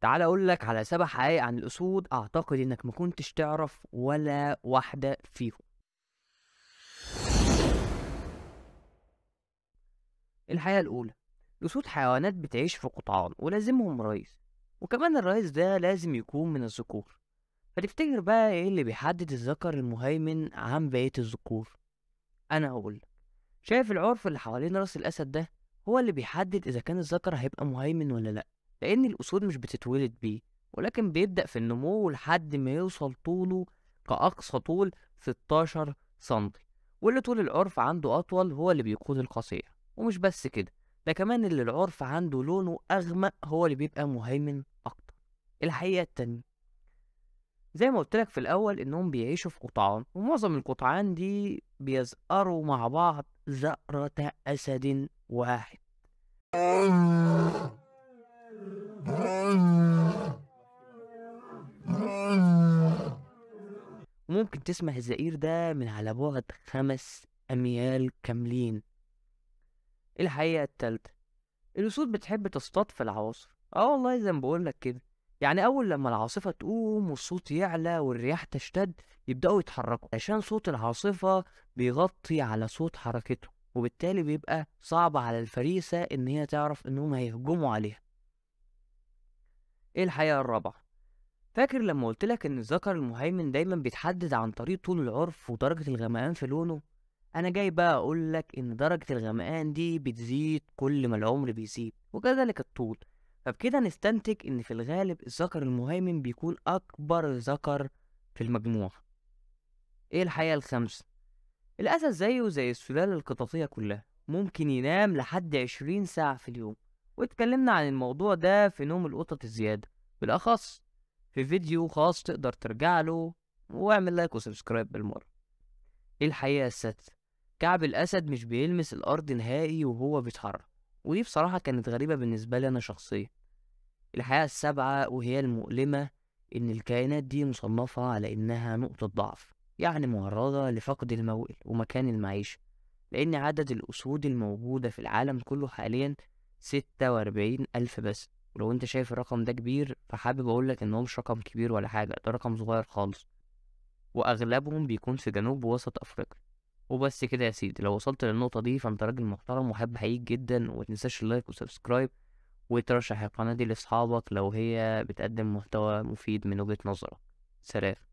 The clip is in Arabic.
تعال اقول لك على سبع حقائق عن الاسود اعتقد انك ما كنتش تعرف ولا واحده فيهم الحقيقه الاولى الاسود حيوانات بتعيش في قطعان ولازمهم رئيس وكمان الرئيس ده لازم يكون من الذكور فتفتكر بقى ايه اللي بيحدد الذكر المهيمن عن بقيه الذكور انا هقول شايف العرف اللي حوالين راس الاسد ده هو اللي بيحدد اذا كان الذكر هيبقى مهيمن ولا لا لأن الأسود مش بتتولد بيه ولكن بيبدأ في النمو لحد ما يوصل طوله كأقصى طول 16 سنتي واللي طول العرف عنده أطول هو اللي بيقود القصير ومش بس كده ده كمان اللي العرف عنده لونه أغمق هو اللي بيبقى مهيمن أكتر الحقيقة التانية زي ما قلت لك في الأول إنهم بيعيشوا في قطعان ومعظم القطعان دي بيزقروا مع بعض زقرة أسد واحد وممكن تسمع الزئير ده من على بعد خمس أميال كاملين الحقيقة التالتة الأسود بتحب تصطاد في العواصف اه والله زي ما بقولك كده يعني أول لما العاصفة تقوم والصوت يعلى والرياح تشتد يبدأوا يتحركوا عشان صوت العاصفة بيغطي على صوت حركته وبالتالي بيبقى صعب على الفريسة إن هي تعرف إنهم هيهجموا عليها إيه الحقيقة الرابعة فاكر لما قلت لك ان الذكر المهيمن دايما بيتحدد عن طريق طول العرف ودرجة الغمقان في لونه انا جاي بقى اقول لك ان درجة الغمقان دي بتزيد كل ما العمر بيزيد وكذلك الطول فبكده نستنتج ان في الغالب الذكر المهيمن بيكون اكبر ذكر في المجموع ايه الحقيقة الخامسة الأسد زيه زي السلالة القطاطية كلها ممكن ينام لحد عشرين ساعة في اليوم واتكلمنا عن الموضوع ده في نوم القطط الزيادة بالأخص في فيديو خاص تقدر ترجع له واعمل لايك وسبسكرايب بالمرة الحقيقة السادسة كعب الأسد مش بيلمس الأرض نهائي وهو بيتحرك ودي بصراحة كانت غريبة بالنسبة لي أنا شخصيا الحقيقة السابعة وهي المؤلمة إن الكائنات دي مصنفة على إنها نقطة ضعف يعني معرضة لفقد الموئل ومكان المعيشة لأن عدد الأسود الموجودة في العالم كله حاليا ستة وأربعين ألف بس ولو انت شايف الرقم ده كبير فحابب اقولك ان هو مش رقم كبير ولا حاجة ده رقم صغير خالص واغلبهم بيكون في جنوب ووسط افريقيا وبس كده يا سيدي لو وصلت للنقطة دي فانت راجل محترم وحب حقيقي جدا ومتنساش اللايك وسبسكرايب وترشح القناة دي لاصحابك لو هي بتقدم محتوى مفيد من وجهة نظرك سلام